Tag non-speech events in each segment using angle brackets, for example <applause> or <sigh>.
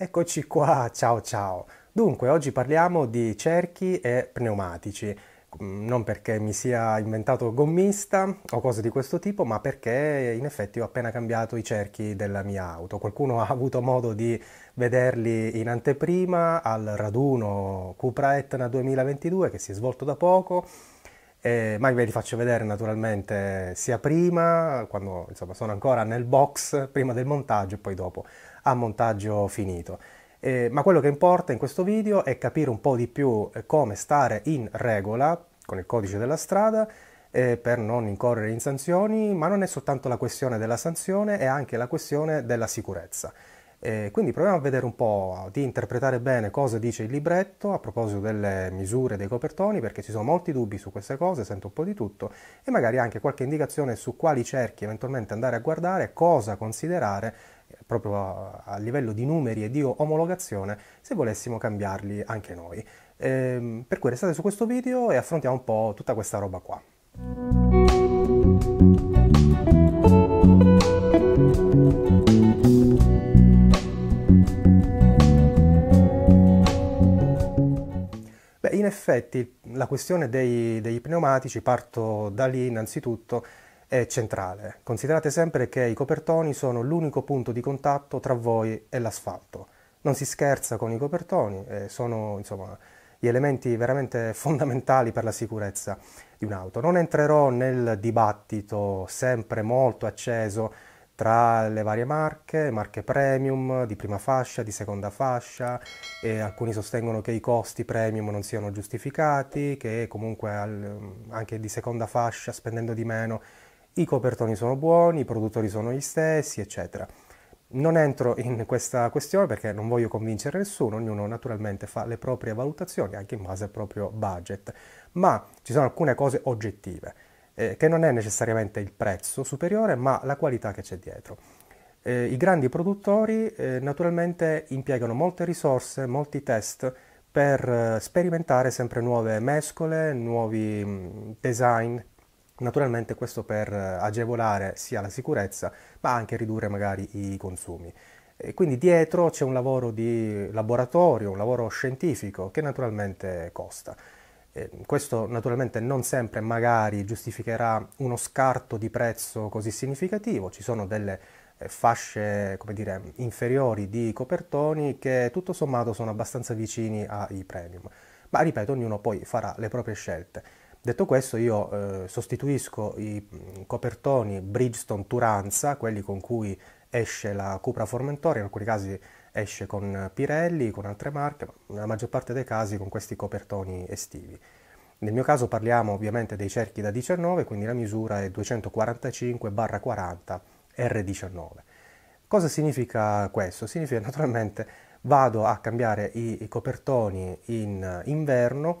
Eccoci qua, ciao ciao. Dunque, oggi parliamo di cerchi e pneumatici. Mm, non perché mi sia inventato gommista o cose di questo tipo, ma perché in effetti ho appena cambiato i cerchi della mia auto. Qualcuno ha avuto modo di vederli in anteprima al raduno Cupra Etna 2022 che si è svolto da poco. Eh, ma ve li faccio vedere naturalmente sia prima, quando insomma, sono ancora nel box, prima del montaggio e poi dopo a montaggio finito. Eh, ma quello che importa in questo video è capire un po' di più eh, come stare in regola con il codice della strada eh, per non incorrere in sanzioni, ma non è soltanto la questione della sanzione, è anche la questione della sicurezza. Eh, quindi proviamo a vedere un po' di interpretare bene cosa dice il libretto a proposito delle misure dei copertoni, perché ci sono molti dubbi su queste cose, sento un po' di tutto, e magari anche qualche indicazione su quali cerchi eventualmente andare a guardare, cosa considerare proprio a, a livello di numeri e di omologazione se volessimo cambiarli anche noi. Ehm, per cui restate su questo video e affrontiamo un po' tutta questa roba qua. Beh, in effetti la questione dei, dei pneumatici, parto da lì innanzitutto, è centrale. Considerate sempre che i copertoni sono l'unico punto di contatto tra voi e l'asfalto. Non si scherza con i copertoni, eh, sono insomma, gli elementi veramente <laughs> fondamentali per la sicurezza di un'auto. Non entrerò nel dibattito sempre molto acceso tra le varie marche, marche premium, di prima fascia, di seconda fascia, e alcuni sostengono che i costi premium non siano giustificati, che comunque anche di seconda fascia spendendo di meno i copertoni sono buoni, i produttori sono gli stessi, eccetera. Non entro in questa questione perché non voglio convincere nessuno, ognuno naturalmente fa le proprie valutazioni anche in base al proprio budget, ma ci sono alcune cose oggettive, eh, che non è necessariamente il prezzo superiore, ma la qualità che c'è dietro. Eh, I grandi produttori eh, naturalmente impiegano molte risorse, molti test per eh, sperimentare sempre nuove mescole, nuovi mm, design Naturalmente questo per eh, agevolare sia la sicurezza ma anche ridurre magari i consumi. E quindi dietro c'è un lavoro di laboratorio, un lavoro scientifico che naturalmente costa. E questo naturalmente non sempre magari giustificherà uno scarto di prezzo così significativo, ci sono delle eh, fasce come dire, inferiori di copertoni che tutto sommato sono abbastanza vicini ai premium. Ma ripeto, ognuno poi farà le proprie scelte. Detto questo io eh, sostituisco i mm, copertoni Bridgestone Turanza, quelli con cui esce la Cupra Formentore, in alcuni casi esce con Pirelli, con altre marche, ma nella maggior parte dei casi con questi copertoni estivi. Nel mio caso parliamo ovviamente dei cerchi da 19, quindi la misura è 245-40 R19. Cosa significa questo? Significa <laughs> naturalmente vado a cambiare i copertoni in eh, inverno,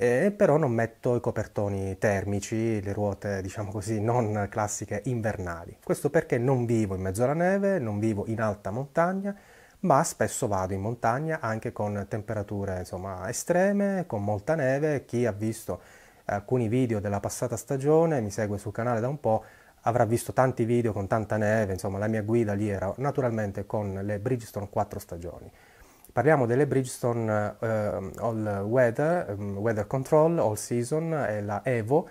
eh, però non metto i copertoni termici, le ruote diciamo così non classiche invernali. Questo perché non vivo in mezzo alla neve, non vivo in alta montagna, ma spesso vado in montagna anche con temperature insomma estreme, con molta neve, chi ha visto alcuni video della passata stagione, mi segue sul canale da un po', avrà visto tanti video con tanta neve, insomma la mia guida lì era naturalmente con le Bridgestone 4 stagioni. Parliamo delle Bridgestone eh, All Weather, mm, Weather Control, All Season e la Evo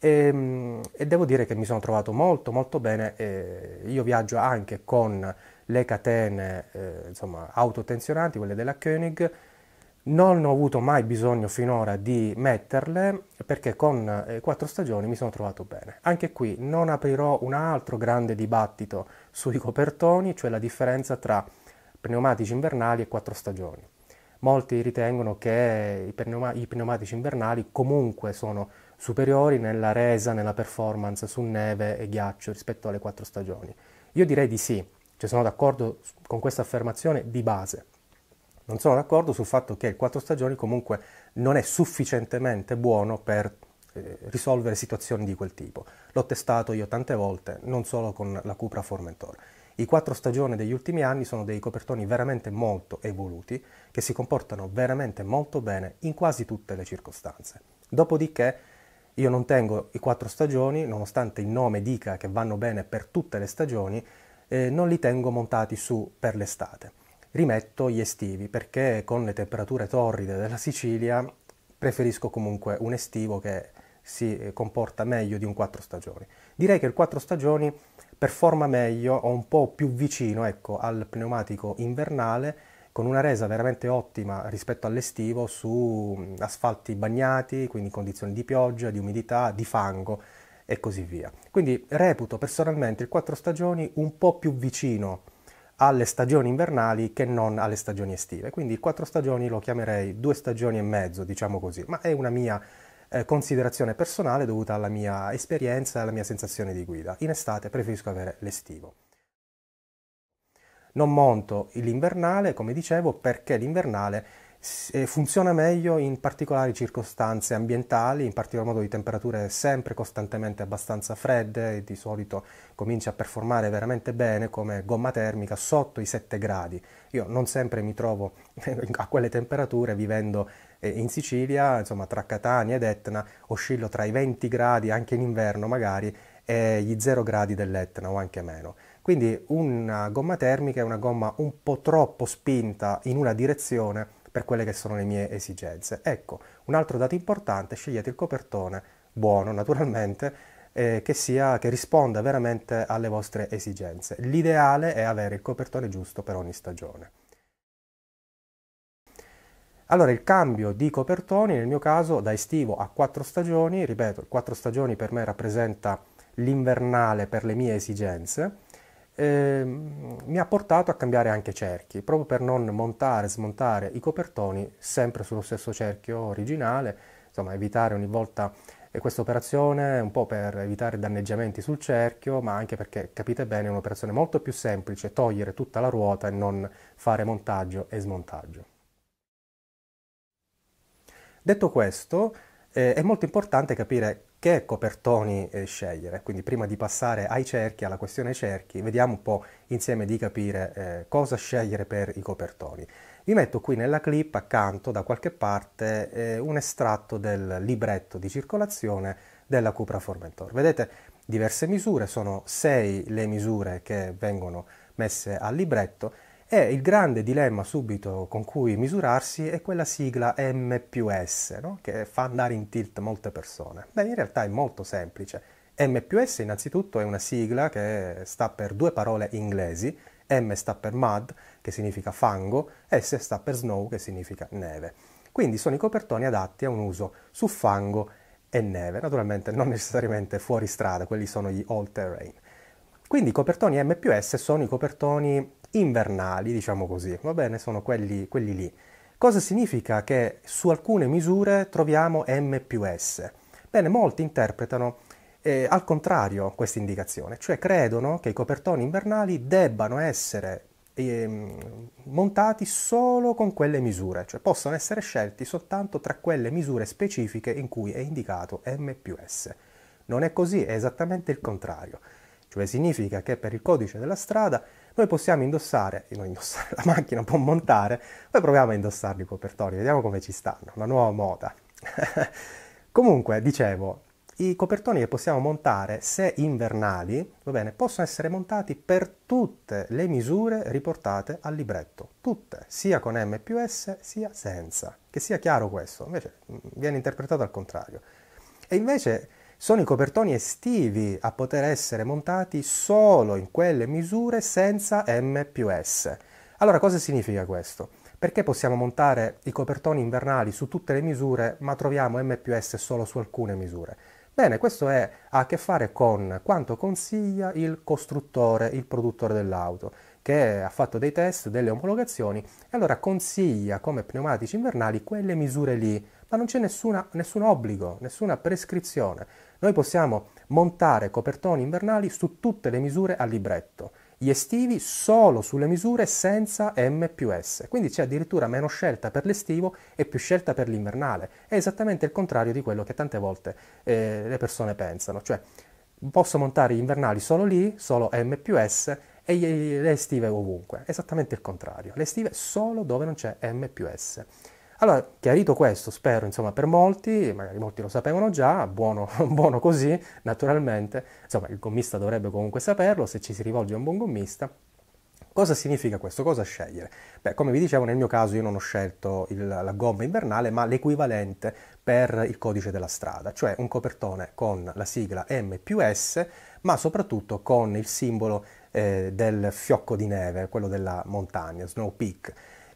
e, ehm, e, devo dire che mi sono trovato molto molto bene. E io viaggio anche con le catene eh, insomma, autotensionanti, quelle della Koenig, non ho avuto mai bisogno finora di metterle perché con eh, quattro stagioni mi sono trovato bene. Anche qui non aprirò un altro grande dibattito sui copertoni, cioè la differenza tra pneumatici invernali e quattro stagioni. Molti ritengono che i, pneuma- i pneumatici invernali comunque sono superiori nella resa, nella performance su neve e ghiaccio rispetto alle quattro stagioni. Io direi di sì, cioè sono d'accordo con questa affermazione di base. Non sono d'accordo sul fatto che il quattro stagioni comunque non è sufficientemente buono per eh, risolvere situazioni di quel tipo. L'ho testato io tante volte, non solo con la Cupra Formentor. I quattro stagioni degli ultimi anni sono dei copertoni veramente molto evoluti, che si comportano veramente molto bene in quasi tutte le circostanze. Dopodiché io non tengo i quattro stagioni, nonostante il nome dica che vanno bene per tutte le stagioni, eh, non li tengo montati su per l'estate. Rimetto gli estivi perché con le temperature torride della Sicilia preferisco comunque un estivo che si eh, comporta meglio di un quattro stagioni. Direi che il quattro stagioni performa meglio o un po' più vicino ecco, al pneumatico invernale con una resa veramente ottima rispetto all'estivo su asfalti bagnati, quindi condizioni di pioggia, di umidità, di fango e così via. Quindi reputo personalmente il 4 stagioni un po' più vicino alle stagioni invernali che non alle stagioni estive. Quindi il 4 stagioni lo chiamerei due stagioni e mezzo, diciamo così, ma è una mia eh, considerazione personale dovuta alla mia esperienza e alla mia sensazione di guida. In estate preferisco avere l'estivo. Non monto l'invernale, come dicevo, perché l'invernale eh, funziona meglio in particolari circostanze ambientali, in particolar modo di temperature sempre costantemente abbastanza fredde e di solito comincia a performare veramente bene come gomma termica sotto i 7 gradi. Io non sempre mi trovo <laughs> a quelle temperature vivendo e in Sicilia, insomma, tra Catania ed Etna oscillo tra i 20 gradi anche in inverno magari e gli 0 gradi dell'Etna o anche meno. Quindi una gomma termica è una gomma un po' troppo spinta in una direzione per quelle che sono le mie esigenze. Ecco, un altro dato importante, scegliete il copertone buono naturalmente, eh, che, sia, che risponda veramente alle vostre esigenze. L'ideale è avere il copertone giusto per ogni stagione. Allora il cambio di copertoni nel mio caso da estivo a quattro stagioni, ripeto, quattro stagioni per me rappresenta l'invernale per le mie esigenze, eh, mi ha portato a cambiare anche cerchi, proprio per non montare e smontare i copertoni sempre sullo stesso cerchio originale, insomma evitare ogni volta eh, questa operazione, un po' per evitare danneggiamenti sul cerchio, ma anche perché capite bene è un'operazione molto più semplice togliere tutta la ruota e non fare montaggio e smontaggio. Detto questo, eh, è molto importante capire che copertoni ecco eh, scegliere, quindi prima di passare ai cerchi, alla questione cerchi, vediamo un po' insieme di capire eh, cosa scegliere per i copertoni. Vi metto qui nella clip accanto da qualche parte eh, un estratto del libretto di circolazione della Cupra Formentor. Vedete diverse misure, sono sei le misure che vengono messe al libretto e il grande dilemma subito con cui misurarsi è quella sigla M più S, no? che fa andare in tilt molte persone. Beh, in realtà è molto semplice. M più S innanzitutto è una sigla che sta per due parole inglesi, M sta per mud, che significa fango, S sta per snow, che significa neve. Quindi sono i copertoni adatti a un uso su fango e neve, naturalmente non necessariamente fuori strada, quelli sono gli all terrain. Quindi i copertoni M più S sono i copertoni invernali, diciamo così, va bene, sono quelli, quelli lì. Cosa significa che su alcune misure troviamo M più S? Bene, molti interpretano eh, al contrario questa indicazione, cioè credono che i copertoni invernali debbano essere eh, montati solo con quelle misure, cioè possono essere scelti soltanto tra quelle misure specifiche in cui è indicato M più S. Non è così, è esattamente il contrario, cioè significa che per il codice della strada noi possiamo indossare, non indossare, la macchina può montare, poi proviamo a indossare i copertoni, vediamo come ci stanno, una nuova moda. <laughs> Comunque, dicevo, i copertoni che possiamo montare, se invernali, va bene, possono essere montati per tutte le misure riportate al libretto, tutte, sia con M più S, sia senza. Che sia chiaro questo, invece viene interpretato al contrario. E invece sono i copertoni estivi a poter essere montati solo in quelle misure senza M più S. Allora cosa significa questo? Perché possiamo montare i copertoni invernali su tutte le misure ma troviamo M più S solo su alcune misure? Bene, questo è, ha a che fare con quanto consiglia il costruttore, il produttore dell'auto, che ha fatto dei test, delle omologazioni, e allora consiglia come pneumatici invernali quelle misure lì, ma non c'è nessun obbligo, nessuna prescrizione. Noi possiamo montare copertoni invernali su tutte le misure a libretto, gli estivi solo sulle misure senza M più S, quindi c'è addirittura meno scelta per l'estivo e più scelta per l'invernale. È esattamente il contrario di quello che tante volte eh, le persone pensano, cioè posso montare gli invernali solo lì, solo M più S e le estive ovunque, esattamente il contrario, le estive solo dove non c'è M più S. Allora, chiarito questo, spero, insomma, per molti, magari molti lo sapevano già, buono, <laughs> buono così, naturalmente, insomma, il gommista dovrebbe comunque saperlo, se ci si rivolge a un buon gommista, Cosa significa questo? Cosa scegliere? Beh, come vi dicevo, nel mio caso io non ho scelto il, la gomma invernale, ma l'equivalente per il codice della strada, cioè un copertone con la sigla M più S, ma soprattutto con il simbolo eh, del fiocco di neve, quello della montagna, Snow Peak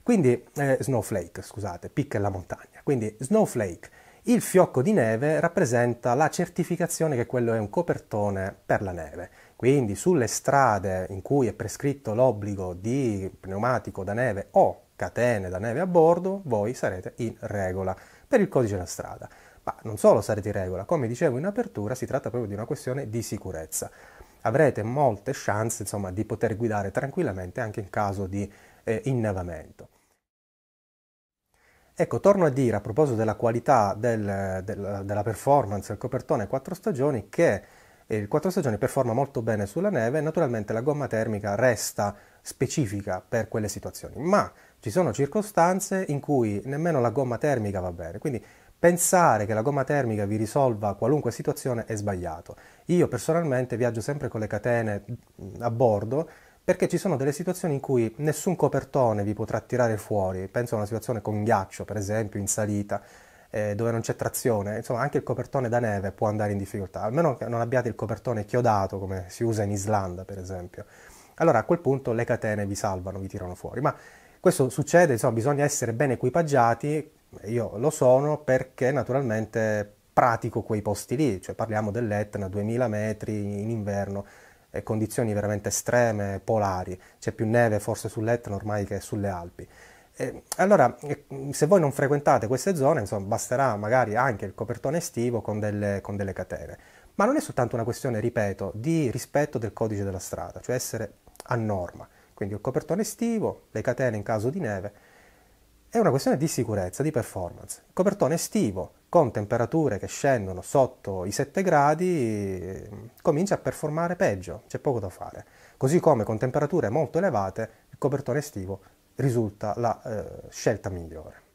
quindi eh, Snowflake, scusate, picca la montagna. Quindi Snowflake, il fiocco di neve rappresenta la certificazione che quello è un copertone per la neve. Quindi sulle strade in cui è prescritto l'obbligo di pneumatico da neve o catene da neve a bordo, voi sarete in regola per il codice della strada. Ma non solo sarete in regola, come dicevo in apertura, si tratta proprio di una questione di sicurezza. Avrete molte chance, insomma, di poter guidare tranquillamente anche in caso di eh, innevamento. Ecco, torno a dire a proposito della qualità del, del, della performance del copertone 4 stagioni che il 4 stagioni performa molto bene sulla neve, naturalmente la gomma termica resta specifica per quelle situazioni, ma ci sono circostanze in cui nemmeno la gomma termica va bene, quindi pensare che la gomma termica vi risolva qualunque situazione è sbagliato. Io personalmente viaggio sempre con le catene a bordo perché ci sono delle situazioni in cui nessun copertone vi potrà tirare fuori, penso a una situazione con ghiaccio per esempio in salita eh, dove non c'è trazione, insomma anche il copertone da neve può andare in difficoltà, almeno che non abbiate il copertone chiodato come si usa in Islanda per esempio. Allora a quel punto le catene vi salvano, vi tirano fuori, ma questo succede, insomma bisogna essere ben equipaggiati, io lo sono perché naturalmente pratico quei posti lì, cioè parliamo dell'Etna, 2000 metri in inverno, condizioni veramente estreme, polari, c'è più neve forse sull'Etna ormai che sulle Alpi. E allora, eh, se voi non frequentate queste zone, insomma, basterà magari anche il copertone estivo con delle, con delle catene. Ma non è soltanto una questione, ripeto, di rispetto del codice della strada, cioè essere a norma. Quindi il copertone estivo, le catene in caso di neve, è una questione di sicurezza, di performance. Il copertone estivo con temperature che scendono sotto i 7 gradi comincia a performare peggio, c'è poco da fare. Così come con temperature molto elevate il copertone estivo risulta la eh, scelta migliore.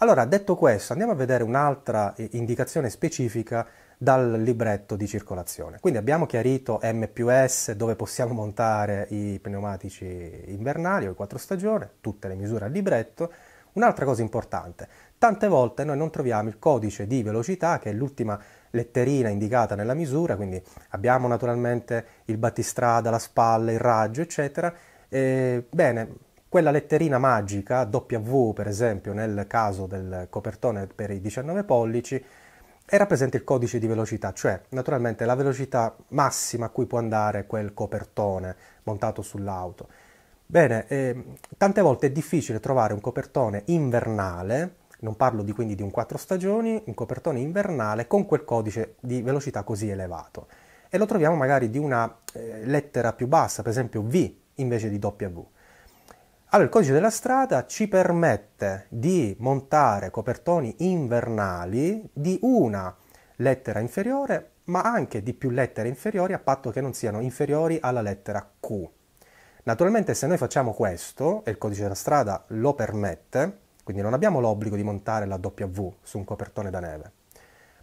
Allora, detto questo, andiamo a vedere un'altra indicazione specifica dal libretto di circolazione. Quindi abbiamo chiarito M più S dove possiamo montare i pneumatici invernali o i quattro stagione, tutte le misure al libretto, Un'altra cosa importante, tante volte noi non troviamo il codice di velocità che è l'ultima letterina indicata nella misura, quindi abbiamo naturalmente il battistrada, la spalla, il raggio, eccetera. E, bene, quella letterina magica, W per esempio nel caso del copertone per i 19 pollici, era presente il codice di velocità, cioè naturalmente la velocità massima a cui può andare quel copertone montato sull'auto. Bene, eh, tante volte è difficile trovare un copertone invernale, non parlo di, quindi di un 4 stagioni, un copertone invernale con quel codice di velocità così elevato. E lo troviamo magari di una eh, lettera più bassa, per esempio V invece di W. Allora, il codice della strada ci permette di montare copertoni invernali di una lettera inferiore, ma anche di più lettere inferiori, a patto che non siano inferiori alla lettera Q. Naturalmente se noi facciamo questo, e il codice della strada lo permette, quindi non abbiamo l'obbligo di montare la W su un copertone da neve,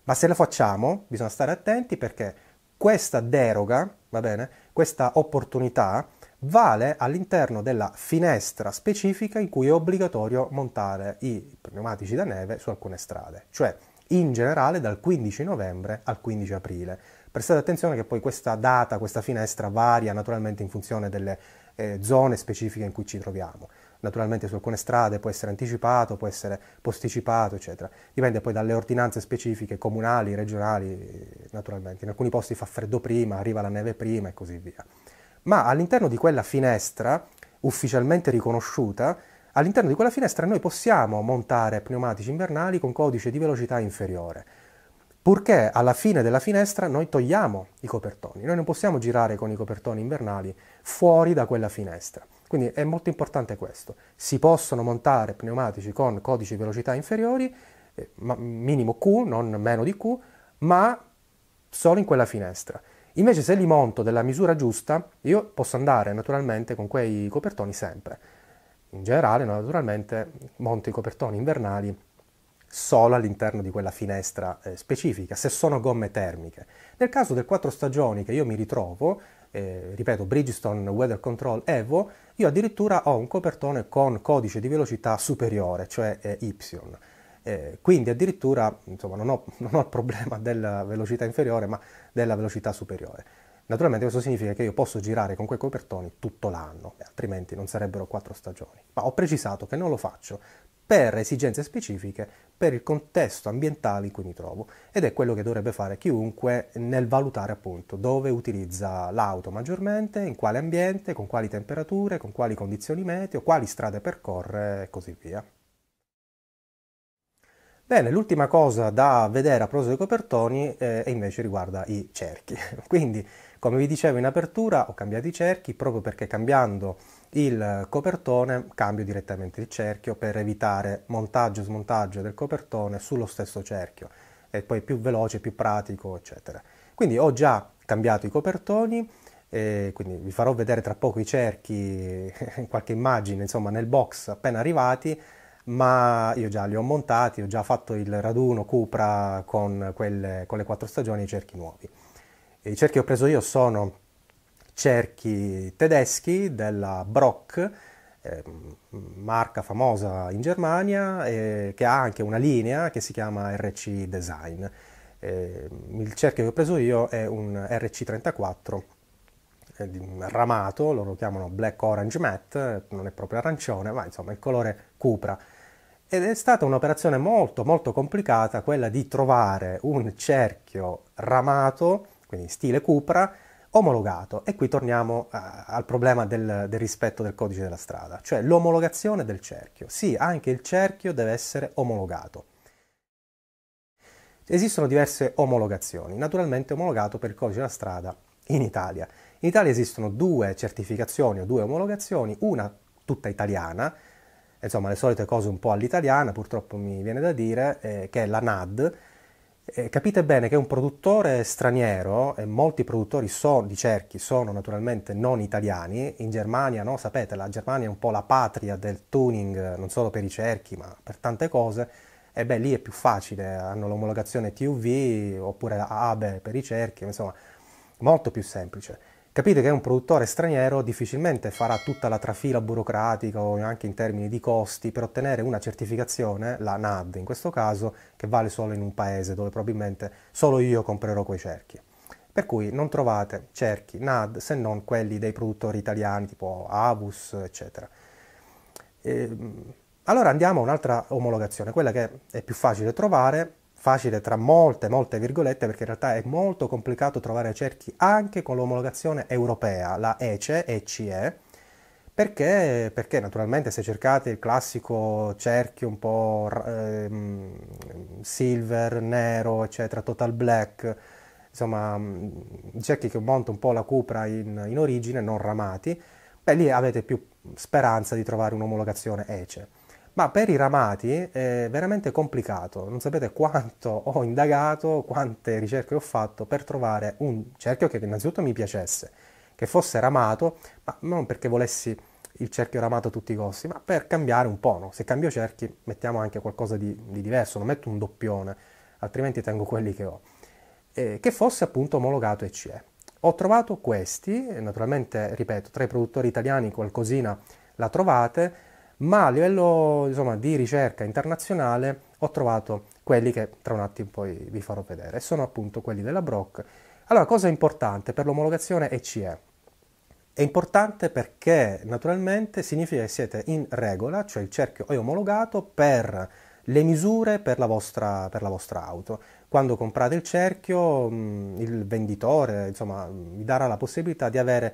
ma se lo facciamo bisogna stare attenti perché questa deroga, va bene, questa opportunità vale all'interno della finestra specifica in cui è obbligatorio montare i pneumatici da neve su alcune strade, cioè in generale dal 15 novembre al 15 aprile. Prestate attenzione che poi questa data, questa finestra varia naturalmente in funzione delle eh, zone specifiche in cui ci troviamo. Naturalmente su alcune strade può essere anticipato, può essere posticipato, eccetera. Dipende poi dalle ordinanze specifiche comunali, regionali, naturalmente. In alcuni posti fa freddo prima, arriva la neve prima e così via. Ma all'interno di quella finestra, ufficialmente riconosciuta, all'interno di quella finestra noi possiamo montare pneumatici invernali con codice di velocità inferiore purché alla fine della finestra noi togliamo i copertoni. Noi non possiamo girare con i copertoni invernali fuori da quella finestra. Quindi è molto importante questo. Si possono montare pneumatici con codici velocità inferiori, eh, minimo Q, non meno di Q, ma solo in quella finestra. Invece se li monto della misura giusta, io posso andare naturalmente con quei copertoni sempre. In generale, naturalmente, monto i copertoni invernali solo all'interno di quella finestra eh, specifica, se sono gomme termiche. Nel caso del quattro stagioni che io mi ritrovo, eh, ripeto, Bridgestone Weather Control Evo, io addirittura ho un copertone con codice di velocità superiore, cioè eh, Y. Eh, quindi addirittura insomma, non, ho, <laughs> non ho il problema della velocità inferiore, ma della velocità superiore. Naturalmente questo significa che io posso girare con quei copertoni tutto l'anno, altrimenti non sarebbero quattro stagioni. Ma ho precisato che non lo faccio per esigenze specifiche, per il contesto ambientale in cui mi trovo ed è quello che dovrebbe fare chiunque nel valutare appunto dove utilizza l'auto maggiormente, in quale ambiente, con quali temperature, con quali condizioni meteo, quali strade percorre e così via. Bene, l'ultima cosa da vedere a proposito dei copertoni eh, invece riguarda i cerchi. <laughs> Quindi, come vi dicevo in apertura, ho cambiato i cerchi proprio perché cambiando il copertone cambio direttamente il cerchio per evitare montaggio e smontaggio del copertone sullo stesso cerchio e poi più veloce, più pratico, eccetera. Quindi ho già cambiato i copertoni, quindi vi farò vedere tra poco i cerchi, <laughs> qualche immagine, insomma, nel box appena arrivati, ma io già li ho montati, ho già fatto il raduno Cupra con, quelle, con le quattro stagioni i cerchi nuovi. I cerchi che ho preso io sono cerchi tedeschi della Brock, eh, marca famosa in Germania, eh, che ha anche una linea che si chiama RC Design. Eh, il cerchio che ho preso io è un RC34 eh, ramato, loro lo chiamano black orange matte, non è proprio arancione, ma insomma il colore cupra. Ed è stata un'operazione molto molto complicata quella di trovare un cerchio ramato, quindi stile cupra, omologato. E qui torniamo a, eh, al problema del, del, rispetto del codice della strada, cioè l'omologazione del cerchio. Sì, anche il cerchio deve essere omologato. Esistono diverse omologazioni, naturalmente omologato per il codice della strada in Italia. In Italia esistono due certificazioni o due omologazioni, una tutta italiana, insomma le solite cose un po' all'italiana, purtroppo mi viene da dire, eh, che è la NAD, eh, capite bene che un produttore straniero, e molti produttori so, di cerchi sono naturalmente non italiani, in Germania, no? sapete, la Germania è un po' la patria del tuning, non solo per i cerchi, ma per tante cose, e beh, lì è più facile, hanno l'omologazione TUV oppure la ABE per i cerchi, insomma, molto più semplice. Capite che un produttore straniero difficilmente farà tutta la trafila burocratica o anche in termini di costi per ottenere una certificazione, la NAD in questo caso, che vale solo in un paese dove probabilmente solo io comprerò quei cerchi. Per cui non trovate cerchi NAD se non quelli dei produttori italiani tipo Avus, eccetera. E, ehm, allora andiamo a un'altra omologazione, quella che è più facile trovare facile tra molte, molte virgolette, perché in realtà è molto complicato trovare cerchi anche con l'omologazione europea, la ECE, ECE perché, perché naturalmente se cercate il classico cerchio un po' ehm, silver, nero, eccetera, total black, insomma mm, cerchi che monta un po' la cupra in, in origine, non ramati, beh lì avete più speranza di trovare un'omologazione ECE ma per i ramati è veramente complicato, non sapete quanto <laughs> ho indagato, quante ricerche ho fatto per trovare un cerchio che innanzitutto mi piacesse, che fosse ramato, ma non perché volessi il cerchio ramato a tutti i costi, ma per cambiare un po', no? se cambio cerchi mettiamo anche qualcosa di, di diverso, non metto un doppione, altrimenti tengo quelli che ho, eh, che fosse appunto omologato ECE. Ho trovato questi, naturalmente ripeto, tra i produttori italiani qualcosina la trovate, ma a livello insomma, di ricerca internazionale ho trovato quelli che tra un attimo poi vi farò vedere, sono appunto quelli della Brock. Allora, cosa è importante per l'omologazione ECE? È importante perché naturalmente significa che siete in regola, cioè il cerchio è omologato per le misure per la vostra, per la vostra auto. Quando comprate il cerchio, mm, il venditore insomma, mm, vi darà la possibilità di avere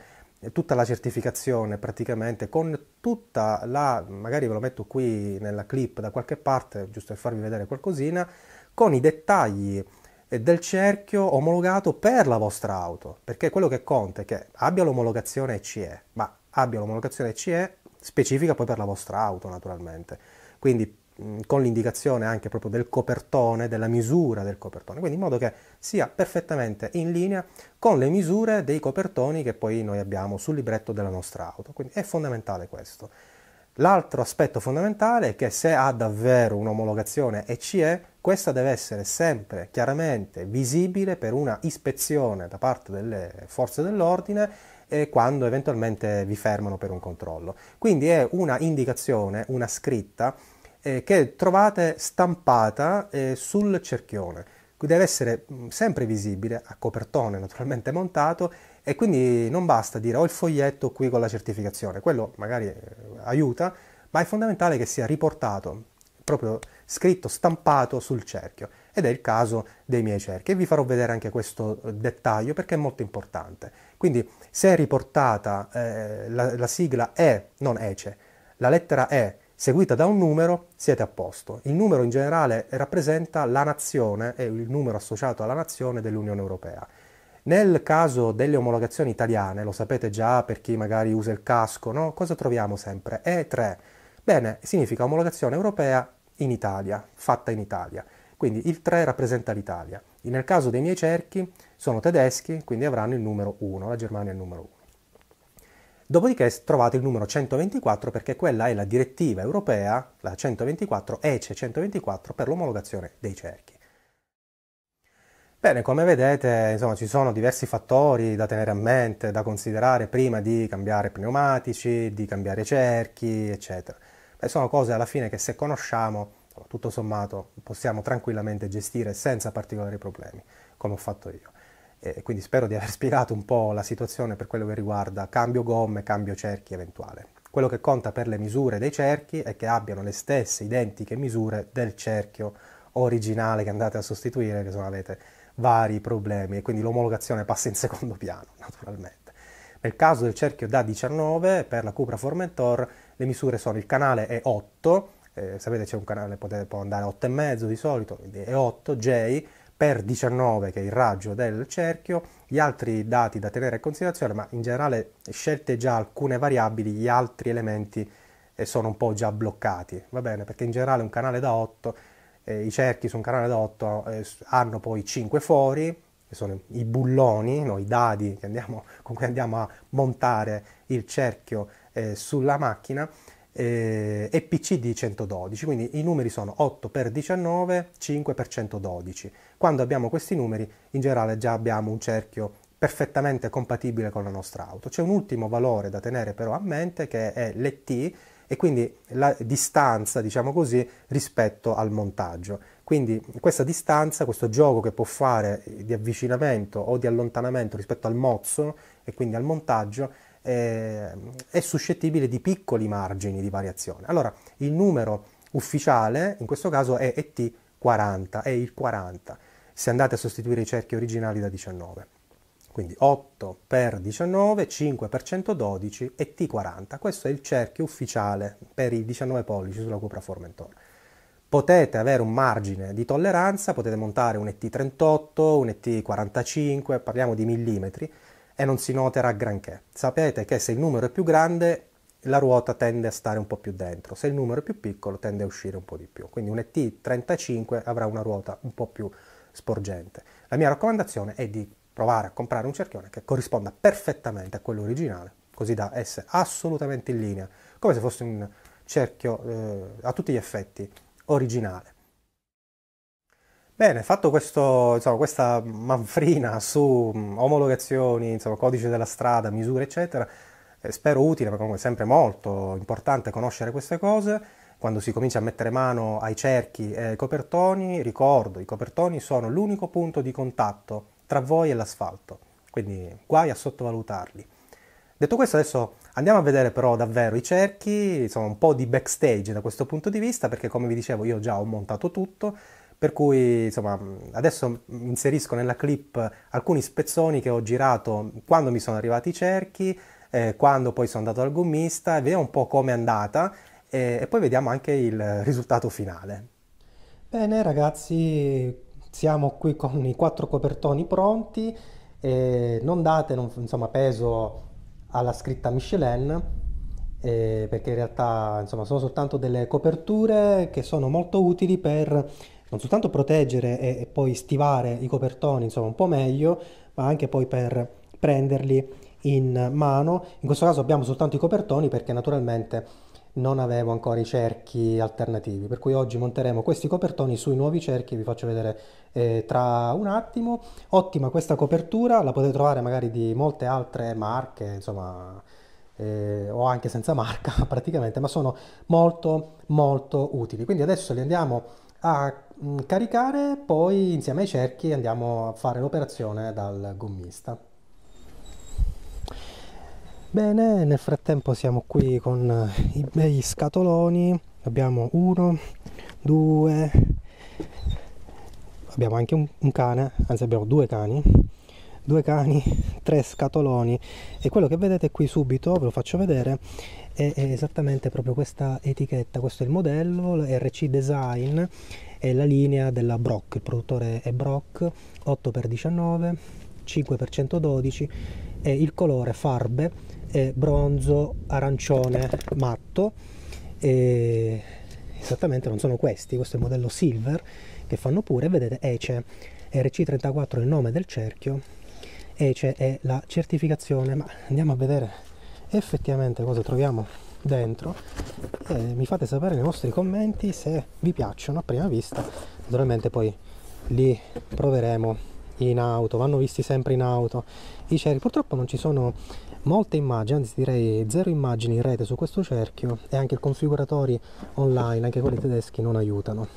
tutta la certificazione praticamente con tutta la magari ve lo metto qui nella clip da qualche parte giusto per farvi vedere qualcosina con i dettagli eh, del cerchio omologato per la vostra auto perché quello che conta è che abbia l'omologazione CE ma abbia l'omologazione CE specifica poi per la vostra auto naturalmente quindi Mm, con l'indicazione anche proprio del copertone, della misura del copertone, quindi in modo che sia perfettamente in linea con le misure dei copertoni che poi noi abbiamo sul libretto della nostra auto, quindi è fondamentale questo. L'altro aspetto fondamentale è che se ha davvero un'omologazione ECE, questa deve essere sempre chiaramente visibile per una ispezione da parte delle forze dell'ordine eh, quando eventualmente vi fermano per un controllo. Quindi è una indicazione, una scritta eh, che trovate stampata eh, sul cerchione. Qui deve essere mm, sempre visibile, a copertone naturalmente montato, e quindi non basta dire ho il foglietto qui con la certificazione, quello magari eh, aiuta, ma è fondamentale che sia riportato, proprio scritto, stampato sul cerchio. Ed è il caso dei miei cerchi. E vi farò vedere anche questo eh, dettaglio perché è molto importante. Quindi se è riportata eh, la, la, sigla E, non ECE, la lettera E seguita da un numero, siete a posto. Il numero in generale rappresenta la nazione, è il numero associato alla nazione dell'Unione Europea. Nel caso delle omologazioni italiane, lo sapete già per chi magari usa il casco, no? cosa troviamo sempre? E3. Bene, significa omologazione europea in Italia, fatta in Italia. Quindi il 3 rappresenta l'Italia. Nel caso dei miei cerchi sono tedeschi, quindi avranno il numero 1, la Germania è il numero 1. Dopodiché trovate il numero 124 perché quella è la direttiva europea, la 124 ECE 124 per l'omologazione dei cerchi. Bene, come vedete, insomma, ci sono diversi fattori da tenere a mente, da considerare prima di cambiare pneumatici, di cambiare cerchi, eccetera. Beh, sono cose alla fine che se conosciamo, tutto sommato, possiamo tranquillamente gestire senza particolari problemi, come ho fatto io. Eh, quindi spero di aver <laughs> spiegato un po' la situazione per quello che riguarda cambio gomme, cambio cerchi eventuale. Quello che conta per le misure dei cerchi è che abbiano le stesse identiche misure del cerchio originale che andate a sostituire, che se no avete vari problemi e quindi l'omologazione passa in secondo piano, <laughs> naturalmente. Nel caso del cerchio da 19 per la Cupra Formentor le misure sono il canale è 8, eh, sapete c'è un canale, potete, può andare a 8,5 di solito, quindi è 8, J, per 19 che è il raggio del cerchio, gli altri dati da tenere in considerazione, ma in generale scelte già alcune variabili, gli altri elementi eh, sono un po' già bloccati, va bene? Perché in generale un canale da 8, eh, i cerchi su un canale da 8 eh, hanno poi 5 fori, che sono i bulloni, no, i dadi andiamo, <laughs> con cui andiamo a montare il cerchio eh, sulla macchina, eh, e PCD 112, quindi i numeri sono 8 per 19, 5 per 112. Quando abbiamo questi numeri in generale già abbiamo un cerchio perfettamente compatibile con la nostra auto. C'è un ultimo valore da tenere però a mente che è l'ET e quindi la distanza, diciamo così, rispetto al montaggio. Quindi questa distanza, questo gioco che può fare di avvicinamento o di allontanamento rispetto al mozzo e quindi al montaggio, eh, è suscettibile di piccoli margini di variazione. Allora, il numero ufficiale in questo caso è ET40, è il 40, se andate a sostituire i cerchi originali da 19. Quindi 8 per 19, 5 per 112 e T40. Questo è il cerchio ufficiale per i 19 pollici sulla copra Formentor. Potete avere un margine di tolleranza, potete montare un ET38, un ET45, parliamo di millimetri, e non si noterà granché. Sapete che se il numero è più grande la ruota tende a stare un po' più dentro, se il numero è più piccolo tende a uscire un po' di più. Quindi un ET35 avrà una ruota un po' più sporgente. La mia raccomandazione è di provare a comprare un cerchione che corrisponda perfettamente a quello originale, così da essere assolutamente in linea, come se fosse un cerchio eh, a tutti gli effetti originale. Bene, fatto questo, insomma, questa manfrina su mm, omologazioni, insomma, codice della strada, misure, eccetera, eh, spero utile, perché comunque sempre molto importante conoscere queste cose. Quando si comincia a mettere mano ai cerchi e ai copertoni, ricordo, i copertoni sono l'unico punto di contatto tra voi e l'asfalto, quindi guai a sottovalutarli. Detto questo, adesso andiamo a vedere però davvero i cerchi, insomma un po' di backstage da questo punto di vista, perché come vi dicevo io già ho montato tutto, per cui, insomma, adesso inserisco nella clip alcuni spezzoni che ho girato quando mi sono arrivati i cerchi, eh, quando poi sono andato al gommista e vediamo un po' com'è andata e, e poi vediamo anche il risultato finale. Bene ragazzi, siamo qui con i quattro copertoni pronti, eh, non date non, insomma, peso alla scritta Michelin, eh, perché in realtà insomma, sono soltanto delle coperture che sono molto utili per non soltanto proteggere e, e poi stivare i copertoni insomma un po' meglio, ma anche poi per prenderli in mano. In questo caso abbiamo soltanto i copertoni perché naturalmente non avevo ancora i cerchi alternativi, per cui oggi monteremo questi copertoni sui nuovi cerchi, vi faccio vedere eh, tra un attimo. Ottima questa copertura, la potete trovare magari di molte altre marche, insomma, eh, o anche senza marca <laughs> praticamente, ma sono molto molto utili. Quindi adesso li andiamo a mm, caricare, poi insieme ai cerchi andiamo a fare l'operazione dal gommista. Bene, nel frattempo siamo qui con eh, i bei scatoloni, abbiamo uno, due, abbiamo anche un, un cane, anzi abbiamo due cani, due cani, tre scatoloni e quello che vedete qui subito, ve lo faccio vedere, è, è esattamente proprio questa etichetta, questo è il modello, RC Design, è la linea della Brock, il produttore è Brock, 8x19, 5x112 e il colore farbe è bronzo arancione matto e esattamente non sono questi, questo è il modello silver che fanno pure, vedete Ece RC34 è il nome del cerchio ECE è la certificazione, ma andiamo a vedere effettivamente cosa troviamo dentro e mi fate sapere nei vostri commenti se vi piacciono a prima vista, naturalmente poi li proveremo in auto, vanno visti sempre in auto. I ceri, purtroppo non ci sono molte immagini, anzi direi zero immagini in rete su questo cerchio e anche i configuratori online, anche quelli tedeschi, non aiutano.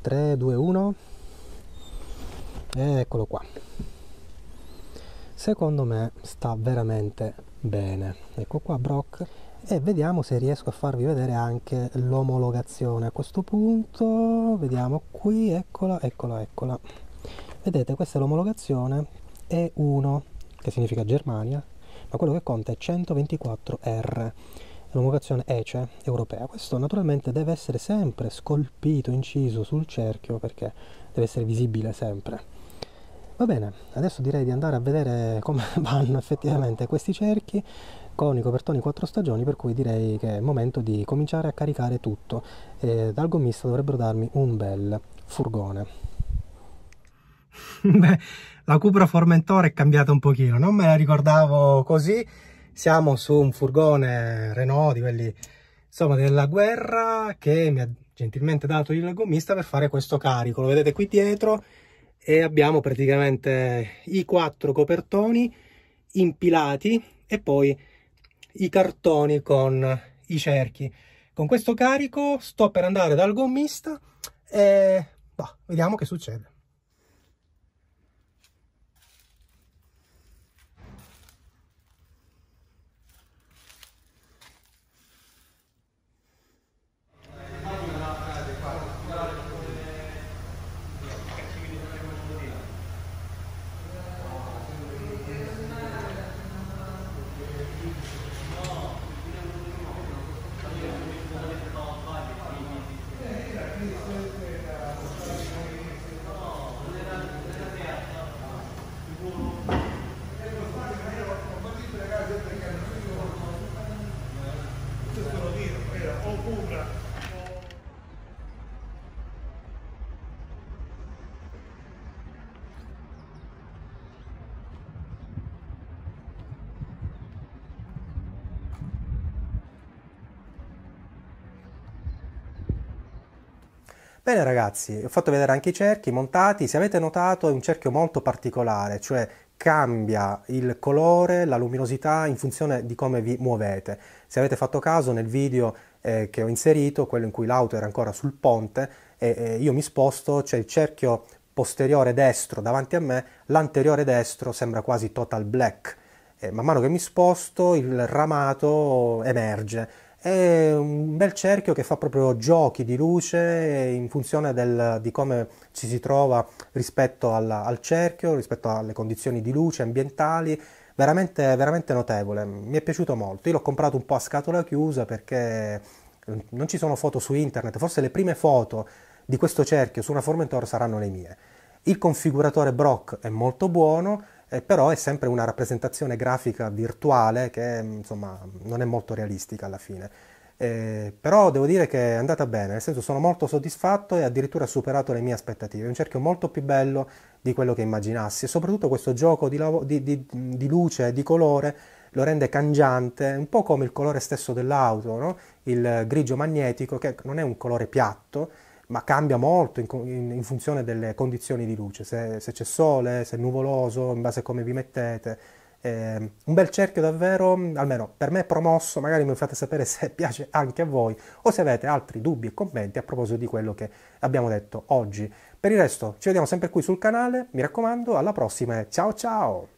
3, 2, 1, eccolo qua secondo me sta veramente bene ecco qua Brock e vediamo se riesco a farvi vedere anche l'omologazione a questo punto vediamo qui eccola eccola eccola vedete questa è l'omologazione E1 che significa Germania ma quello che conta è 124R l'omologazione ECE europea questo naturalmente deve essere sempre scolpito inciso sul cerchio perché deve essere visibile sempre Va bene, adesso direi di andare a vedere come <laughs> vanno effettivamente questi cerchi con i copertoni 4 stagioni per cui direi che è il momento di cominciare a caricare tutto e dal gommista dovrebbero darmi un bel furgone. <laughs> Beh, la cupra formentore è cambiata un pochino, non me la ricordavo così. Siamo su un furgone Renault di quelli insomma della guerra che mi ha gentilmente dato il gommista per fare questo carico. Lo vedete qui dietro e abbiamo praticamente i quattro copertoni impilati e poi i cartoni con i cerchi. Con questo carico sto per andare dal gommista e bah, vediamo che succede. Bene ragazzi, ho fatto vedere anche i cerchi montati, se avete notato è un cerchio molto particolare, cioè cambia il colore, la luminosità in funzione di come vi muovete. Se avete fatto caso nel video eh, che ho inserito, quello in cui l'auto era ancora sul ponte, e eh, eh, io mi sposto, c'è cioè il cerchio posteriore destro davanti a me, l'anteriore destro sembra quasi total black. Eh, man mano che mi sposto il ramato emerge è un bel cerchio che fa proprio giochi di luce in funzione del, di come ci si trova rispetto al, al cerchio, rispetto alle condizioni di luce ambientali, veramente, veramente notevole, mi è piaciuto molto. Io l'ho comprato un po' a scatola chiusa perché non ci sono foto su internet, forse le prime foto di questo cerchio su una Formentor saranno le mie. Il configuratore Brock è molto buono, eh, però è sempre una rappresentazione grafica virtuale che mm, insomma non è molto realistica alla fine. Eh, però devo dire che è andata bene, nel senso sono molto soddisfatto e addirittura ha superato le mie aspettative. È un cerchio molto più bello di quello che immaginassi e soprattutto questo gioco di, lavo- di, di, di luce e di colore lo rende cangiante, un po' come il colore stesso dell'auto, no? il grigio magnetico che non è un colore piatto, ma cambia molto in, in, in funzione delle condizioni di luce, se, se c'è sole, se è nuvoloso, in base a come vi mettete. Eh, un bel cerchio davvero, almeno per me promosso, magari mi fate sapere se <laughs> piace anche a voi o se avete altri dubbi e commenti a proposito di quello che abbiamo detto oggi. Per il resto ci vediamo sempre qui sul canale, mi raccomando, alla prossima e ciao ciao!